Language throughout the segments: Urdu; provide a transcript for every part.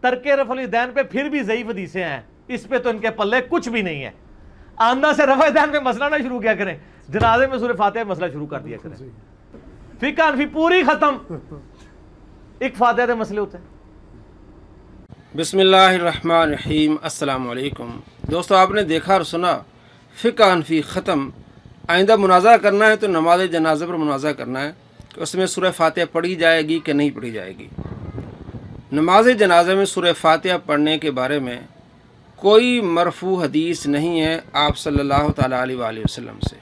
ترک رف الدین پہ پھر بھی ضعیف حدیثیں ہیں اس پہ تو ان کے پلے کچھ بھی نہیں ہے آندہ سے رفع دین پہ مسئلہ نہ شروع کیا کریں جنازے میں مسئلہ شروع کر دیا کریں فقہ انفی پوری ختم ایک فاتح دے مسئلے ہیں بسم اللہ الرحمن الرحیم السلام علیکم دوستو آپ نے دیکھا اور سنا فقہ انفی ختم آئندہ مناظرہ کرنا ہے تو نماز جنازہ پر مناظرہ کرنا ہے کہ اس میں سور فاتح پڑھی جائے گی کہ نہیں پڑھی جائے گی نماز جنازہ میں سورہ فاتحہ پڑھنے کے بارے میں کوئی مرفوع حدیث نہیں ہے آپ صلی اللہ تعالیٰ علیہ وسلم سے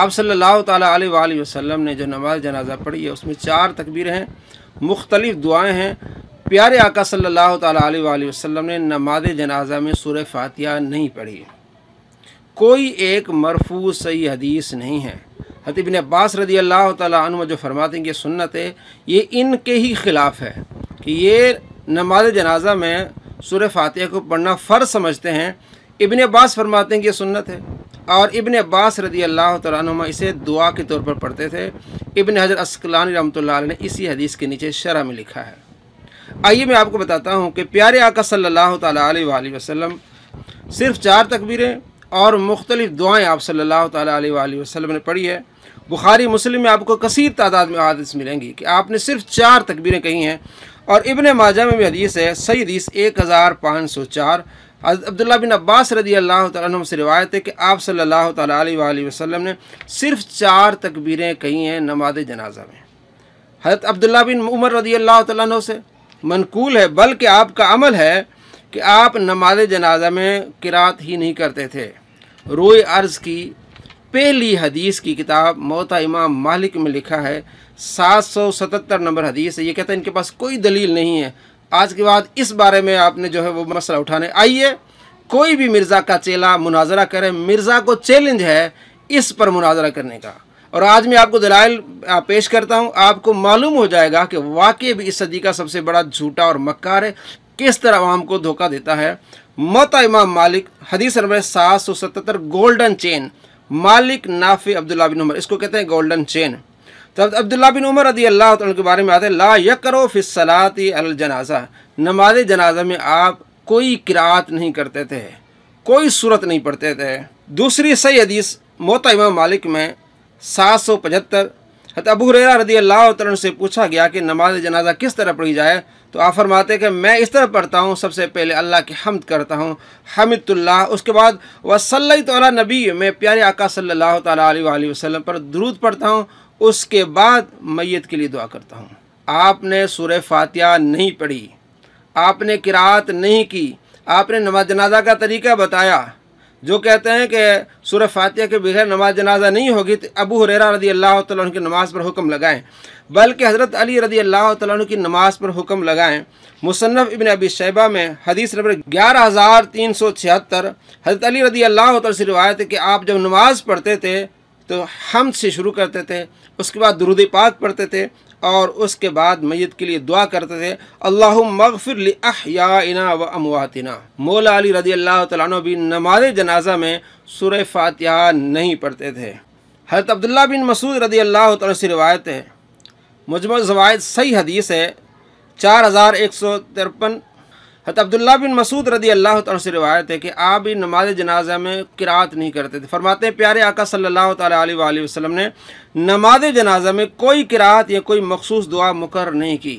آپ صلی اللہ تعالیٰ علیہ وآلہ وسلم نے جو نماز جنازہ پڑھی ہے اس میں چار تکبیر ہیں مختلف دعائیں ہیں پیارے آقا صلی اللہ تعالیٰ علیہ وآلہ وسلم نے نماز جنازہ میں سورہ فاتحہ نہیں پڑھی کوئی ایک مرفوع صحیح حدیث نہیں ہے حتیب ابن عباس رضی اللہ تعالیٰ عنہ جو فرماتے ہیں کہ سنت ہے یہ ان کے ہی خلاف ہے کہ یہ نماز جنازہ میں سورہ فاتحہ کو پڑھنا فرض سمجھتے ہیں ابن عباس فرماتے ہیں کہ یہ سنت ہے اور ابن عباس رضی اللہ تعالیٰ عنہ اسے دعا کے طور پر پڑھتے تھے ابن حضر اسکلانی رحمۃ اللہ علیہ نے اسی حدیث کے نیچے شرح میں لکھا ہے آئیے میں آپ کو بتاتا ہوں کہ پیارے آقا صلی اللہ تعالیٰ علیہ وسلم صرف چار تکبیریں اور مختلف دعائیں آپ صلی اللہ تعالیٰ علیہ وسلم نے پڑھی ہے بخاری مسلم میں آپ کو کثیر تعداد میں عادث ملیں گی کہ آپ نے صرف چار تکبیریں کہی ہیں اور ابن ماجہ میں بھی حدیث ہے صحیح حدیث ایک ہزار پانچ سو چار حضرت عبداللہ بن عباس رضی اللہ تعالیٰ سے روایت ہے کہ آپ صلی اللہ تعالیٰ علیہ وسلم نے صرف چار تکبیریں کہی ہیں نماز جنازہ میں حضرت عبداللہ بن عمر رضی اللہ عنہ سے منقول ہے بلکہ آپ کا عمل ہے کہ آپ نماز جنازہ میں قرات ہی نہیں کرتے تھے روئے عرض کی پہلی حدیث کی کتاب موتا امام مالک میں لکھا ہے سات سو ستتر نمبر حدیث ہے یہ کہتا ہے ان کے پاس کوئی دلیل نہیں ہے آج کے بعد اس بارے میں آپ نے جو ہے وہ مسئلہ اٹھانے آئیے کوئی بھی مرزا کا چیلا مناظرہ کرے مرزا کو چیلنج ہے اس پر مناظرہ کرنے کا اور آج میں آپ کو دلائل پیش کرتا ہوں آپ کو معلوم ہو جائے گا کہ واقعی بھی اس صدی کا سب سے بڑا جھوٹا اور مکار ہے کس طرح عوام کو دھوکہ دیتا ہے موتا امام مالک حدیث نمبر سات سو ستتر گولڈن چین مالک نافع عبداللہ بن عمر اس کو کہتے ہیں گولڈن چین تو عبداللہ بن عمر رضی اللہ تعالیٰ کے بارے میں آتے لا یکرو فی الصلاة الجنازہ نماز جنازہ میں آپ کوئی قرآت نہیں کرتے تھے کوئی صورت نہیں پڑتے تھے دوسری صحیح حدیث موتا امام مالک میں سات سو پچہتر حضرت ابو حریرہ رضی اللہ عنہ سے پوچھا گیا کہ نماز جنازہ کس طرح پڑھی جائے تو آپ فرماتے کہ میں اس طرح پڑھتا ہوں سب سے پہلے اللہ کی حمد کرتا ہوں حمد اللہ اس کے بعد وسلّہ تو نَبِي نبی میں پیارے آقا صلی اللہ تعالیٰ علیہ وسلم پر درود پڑھتا ہوں اس کے بعد میت کے لیے دعا کرتا ہوں آپ نے سور فاتحہ نہیں پڑھی آپ نے قرآت نہیں کی آپ نے نماز جنازہ کا طریقہ بتایا جو کہتے ہیں کہ سورہ فاتحہ کے بغیر نماز جنازہ نہیں ہوگی تو ابو حریرہ رضی اللہ تعالیٰ عنہ کی نماز پر حکم لگائیں بلکہ حضرت علی رضی اللہ تعالیٰ کی نماز پر حکم لگائیں مصنف ابن ابی شیبہ میں حدیث نمبر گیارہ ہزار تین سو چھہتر حضرت علی رضی اللہ تعالیٰ سے روایت ہے کہ آپ جب نماز پڑھتے تھے تو ہم سے شروع کرتے تھے اس کے بعد درود پاک پڑھتے تھے اور اس کے بعد میت کے لیے دعا کرتے تھے اللہ مغفر مغفرلی و امواتنا مولا علی رضی اللہ تعالیٰ عنہ بھی نماز جنازہ میں سر فاتحہ نہیں پڑھتے تھے حضرت عبداللہ بن مسعود رضی اللہ تعالیٰ سے روایت ہے مجموع زوائد صحیح حدیث ہے چار ہزار ایک سو ترپن حضرت عبداللہ بن مسعود رضی اللہ تعالیٰ سے روایت ہے کہ آپ بھی نماز جنازہ میں کراعت نہیں کرتے تھے فرماتے ہیں پیارے آقا صلی اللہ تعالیٰ علیہ وسلم نے نماز جنازہ میں کوئی کراعت یا کوئی مخصوص دعا مقرر نہیں کی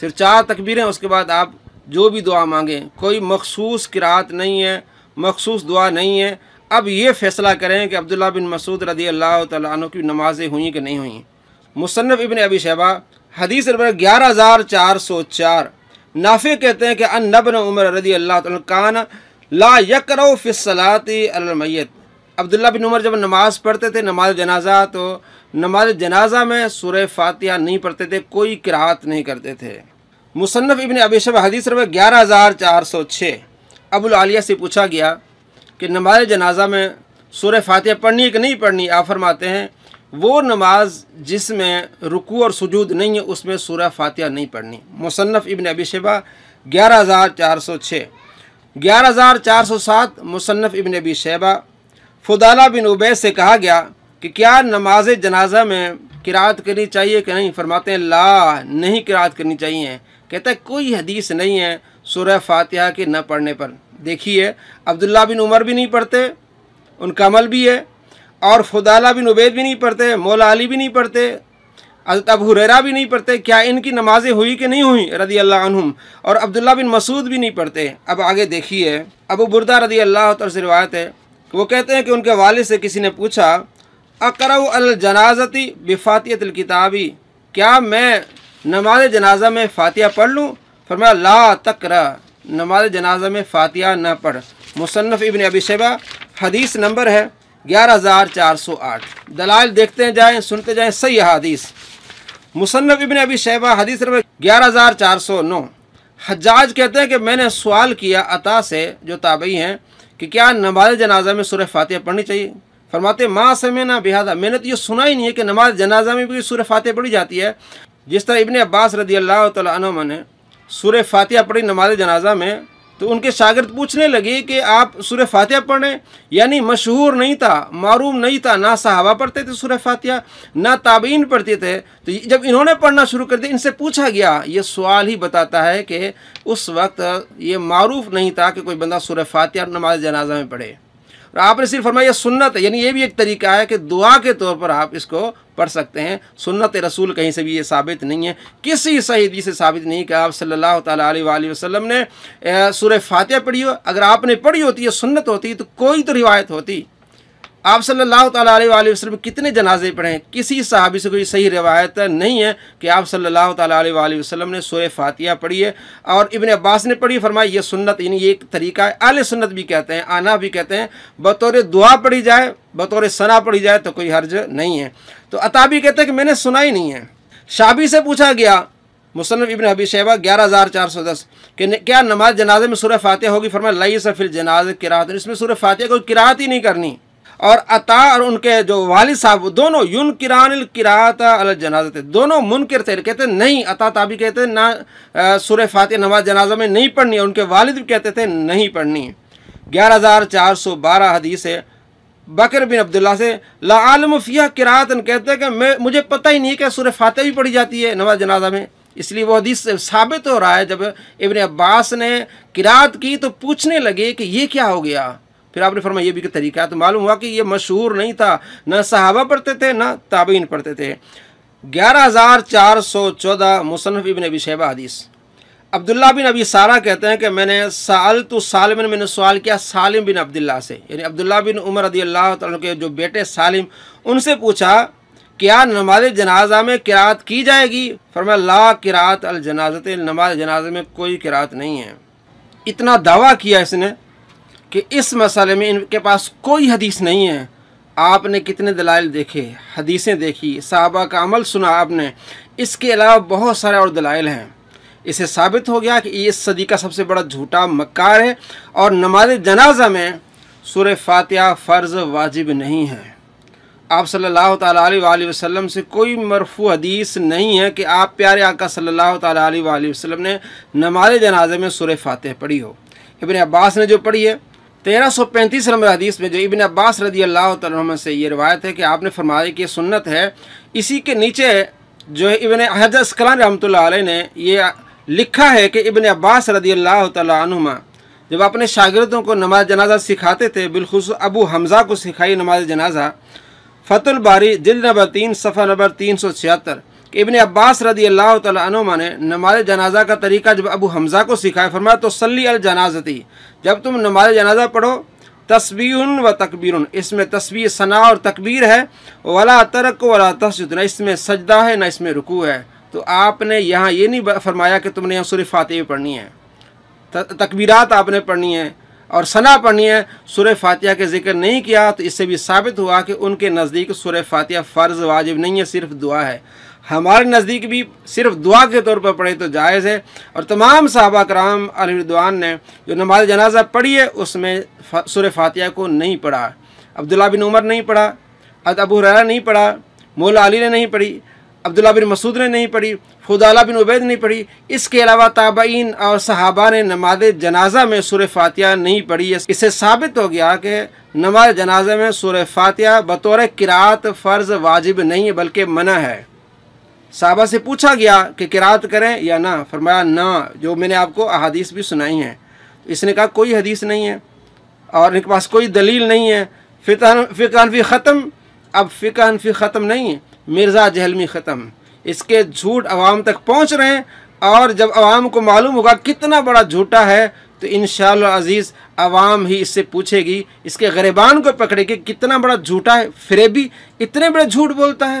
صرف چار تکبیریں اس کے بعد آپ جو بھی دعا مانگیں کوئی مخصوص کراعت نہیں ہے مخصوص دعا نہیں ہے اب یہ فیصلہ کریں کہ عبداللہ بن مسعود رضی اللہ تعالیٰ عنہ کی نمازیں ہوئیں کہ نہیں ہوئیں مصنف ابن ابی شہبہ حدیث گیارہ ہزار چار سو چار نافع کہتے ہیں کہ ان نبن عمر رضی اللہ کان لا یکرو فی فصلاط المیت عبداللہ بن عمر جب نماز پڑھتے تھے نماز جنازہ تو نماز جنازہ میں سورہ فاتحہ نہیں پڑھتے تھے کوئی کراعت نہیں کرتے تھے مصنف ابن ابیشب حدیث رو گیارہ ہزار چار سو چھ ابوالعالیہ سے پوچھا گیا کہ نماز جنازہ میں سورہ فاتحہ پڑھنی ہے کہ نہیں پڑھنی آپ فرماتے ہیں وہ نماز جس میں رکوع اور سجود نہیں ہے اس میں سورہ فاتحہ نہیں پڑھنی مصنف ابن ابی شبہ گیارہ ہزار چار سو چھ گیارہ ہزار چار سو سات مصنف ابن ابی شیبہ فدالہ بن عبید سے کہا گیا کہ کیا نماز جنازہ میں قرآت کرنی چاہیے کہ نہیں فرماتے ہیں لا نہیں قرآت کرنی چاہیے کہتا ہے کوئی حدیث نہیں ہے سورہ فاتحہ کے نہ پڑھنے پر دیکھیے عبداللہ بن عمر بھی نہیں پڑھتے ان کا عمل بھی ہے اور فدالہ بن عبید بھی نہیں پڑھتے مولا علی بھی نہیں پڑھتے حضرت ابو حریرہ بھی نہیں پڑھتے کیا ان کی نمازیں ہوئی کہ نہیں ہوئیں رضی اللہ عنہم اور عبداللہ بن مسعود بھی نہیں پڑھتے اب آگے دیکھیے ابو بردہ رضی اللہ سے روایت ہے وہ کہتے ہیں کہ ان کے والد سے کسی نے پوچھا اکرا الجنازتی بفاتیت الکتابی کیا میں نماز جنازہ میں فاتحہ پڑھ لوں فرمایا لا تک نماز جنازہ میں فاتحہ نہ پڑھ مصنف ابن ابی شبہ حدیث نمبر ہے گیارہ ہزار چار سو آٹھ دلائل دیکھتے جائیں سنتے جائیں صحیح حدیث مصنف ابن ابی شیبہ نمبر گیارہ ہزار چار سو نو حجاج کہتے ہیں کہ میں نے سوال کیا عطا سے جو تابعی ہیں کہ کیا نماز جنازہ میں سورہ فاتحہ پڑھنی چاہیے فرماتے ماں سے میں نہ میں نے تو یہ سنا ہی نہیں ہے کہ نماز جنازہ میں بھی سورہ فاتحہ پڑھی جاتی ہے جس طرح ابن عباس رضی اللہ تعالیٰ عنہ نے سورہ فاتحہ پڑھی نماز جنازہ میں تو ان کے شاگرد پوچھنے لگے کہ آپ سور فاتحہ پڑھیں یعنی مشہور نہیں تھا معروم نہیں تھا نہ صحابہ پڑھتے تھے سورہ فاتحہ نہ تابعین پڑھتے تھے تو جب انہوں نے پڑھنا شروع کر دیا ان سے پوچھا گیا یہ سوال ہی بتاتا ہے کہ اس وقت یہ معروف نہیں تھا کہ کوئی بندہ سور فاتحہ نماز جنازہ میں پڑھے اور آپ نے صرف فرمایا سنت ہے یعنی یہ بھی ایک طریقہ ہے کہ دعا کے طور پر آپ اس کو پڑھ سکتے ہیں سنت رسول کہیں سے بھی یہ ثابت نہیں ہے کسی صحیح سے ثابت نہیں کہ آپ صلی اللہ تعالیٰ علیہ وآلہ وسلم نے سورہ فاتحہ پڑھی ہو اگر آپ نے پڑھی ہوتی ہے سنت ہوتی تو کوئی تو روایت ہوتی آپ صلی اللہ تعالیٰ علیہ وسلم کتنے جنازے پڑھیں کسی صحابی سے کوئی صحیح روایت نہیں ہے کہ آپ صلی اللہ تعالیٰ علیہ وآلہ وسلم نے سورہ فاتحہ پڑھی ہے اور ابن عباس نے پڑھی فرمایا یہ سنت یعنی یہ ایک طریقہ ہے اعلی سنت بھی کہتے ہیں آنا بھی کہتے ہیں بطور دعا پڑھی جائے بطور ثنا پڑھی جائے تو کوئی حرج نہیں ہے تو عطابی کہتے ہیں کہ میں نے سنا ہی نہیں ہے شابی سے پوچھا گیا مصنف ابن حبی شیبہ گیارہ ہزار چار سو دس کہ کیا نماز جنازے میں سورہ فاتحہ ہوگی فرمایا لئی سفل جناز کراط اس میں سورہ فاتحہ کوئی کراعت ہی نہیں کرنی اور عطا اور ان کے جو والد صاحب دونوں یون کران الکراط الجنازہ تھے دونوں منکر تھے کہتے نہیں عطا تابی کہتے ہیں نہ سورہ فاتح نماز جنازہ میں نہیں پڑھنی ہے ان کے والد بھی کہتے تھے نہیں پڑھنی گیارہ ہزار چار سو بارہ حدیث ہے بکر بن عبداللہ لا عالم فیہ لعالمفیہ ان کہتے ہیں کہ میں مجھے پتہ ہی نہیں کہ سورہ فاتح بھی پڑھی جاتی ہے نماز جنازہ میں اس لیے وہ حدیث سے ثابت ہو رہا ہے جب ابن عباس نے کراعت کی تو پوچھنے لگے کہ یہ کیا ہو گیا پھر آپ نے فرمایا یہ بھی کہ طریقہ تو معلوم ہوا کہ یہ مشہور نہیں تھا نہ صحابہ پڑھتے تھے نہ تابعین پڑھتے تھے گیارہ ہزار چار سو چودہ مصنف ابن ابی شیبہ حدیث عبداللہ بن ابی سارا کہتے ہیں کہ میں نے سال تو سالم میں نے سوال کیا سالم بن عبداللہ سے یعنی عبداللہ بن عمر رضی اللہ تعالیٰ کے جو بیٹے سالم ان سے پوچھا کیا نماز جنازہ میں کراعت کی جائے گی فرمایا لا کراعت الجنازت نماز جنازہ میں کوئی کراعت نہیں ہے اتنا دعویٰ کیا اس نے کہ اس مسئلے میں ان کے پاس کوئی حدیث نہیں ہے آپ نے کتنے دلائل دیکھے حدیثیں دیکھی صحابہ کا عمل سنا آپ نے اس کے علاوہ بہت سارے اور دلائل ہیں اسے ثابت ہو گیا کہ یہ صدی کا سب سے بڑا جھوٹا مکار ہے اور نماز جنازہ میں سور فاتحہ فرض واجب نہیں ہے آپ صلی اللہ تعالیٰ علیہ وآلہ وسلم سے کوئی مرفوع حدیث نہیں ہے کہ آپ پیارے آقا صلی اللہ تعالیٰ علیہ وسلم نے نماز جنازہ میں سور فاتح پڑھی ہو ابن عباس نے جو پڑھی ہے تیرہ سو پینتیس نمبر حدیث میں جو ابن عباس رضی اللہ عنہ سے یہ روایت ہے کہ آپ نے کہ یہ سنت ہے اسی کے نیچے جو ابن حضرت اسکلان رحمۃ اللہ علیہ نے یہ لکھا ہے کہ ابن عباس رضی اللہ تعالیٰ عنہما جب اپنے شاگردوں کو نماز جنازہ سکھاتے تھے بالخصوص ابو حمزہ کو سکھائی نماز جنازہ فت الباری جلد نمبر تین صفحہ نمبر تین سو چھہتر کہ ابن عباس رضی اللہ تعالیٰ عنہ نے نماز جنازہ کا طریقہ جب ابو حمزہ کو سکھایا فرمایا تو سلی الجنازتی جب تم نماز جنازہ پڑھو تصویر و تقبیر اس میں تصویر ثناء اور تقبیر ہے ولا ترک ولا تسجد نہ اس میں سجدہ ہے نہ اس میں رکوع ہے تو آپ نے یہاں یہ نہیں فرمایا کہ تم نے یہاں سورہ فاتح پڑھنی ہے تقبیرات آپ نے پڑھنی ہے اور ثنا پڑھنی ہے سورہ فاتحہ کے ذکر نہیں کیا تو اس سے بھی ثابت ہوا کہ ان کے نزدیک سورہ فاتحہ فرض واجب نہیں ہے صرف دعا ہے ہمارے نزدیک بھی صرف دعا کے طور پر پڑھے تو جائز ہے اور تمام صحابہ کرام علیہ ردوان نے جو نماز جنازہ پڑھی ہے اس میں سور فاتحہ کو نہیں پڑھا عبداللہ بن عمر نہیں پڑھا ابو حرارہ نہیں پڑھا مولا علی نے نہیں پڑھی عبداللہ بن مسعود نے نہیں پڑھی خدا بن عبید نہیں پڑھی اس کے علاوہ تابعین اور صحابہ نے نماز جنازہ میں سور فاتحہ نہیں پڑھی اس سے ثابت ہو گیا کہ نماز جنازہ میں سور فاتحہ بطور قرآت فرض واجب نہیں بلکہ منع ہے صحابہ سے پوچھا گیا کہ کراط کریں یا نہ فرمایا نہ جو میں نے آپ کو احادیث بھی سنائی ہیں اس نے کہا کوئی حدیث نہیں ہے اور ان کے پاس کوئی دلیل نہیں ہے فقہ فکہ حنفی ختم اب فقہ حنفی ختم نہیں ہے مرزا جہلمی ختم اس کے جھوٹ عوام تک پہنچ رہے ہیں اور جب عوام کو معلوم ہوگا کتنا بڑا جھوٹا ہے تو انشاءاللہ عزیز عوام ہی اس سے پوچھے گی اس کے غریبان کو پکڑے گی کتنا بڑا جھوٹا ہے فریبی اتنے بڑے جھوٹ بولتا ہے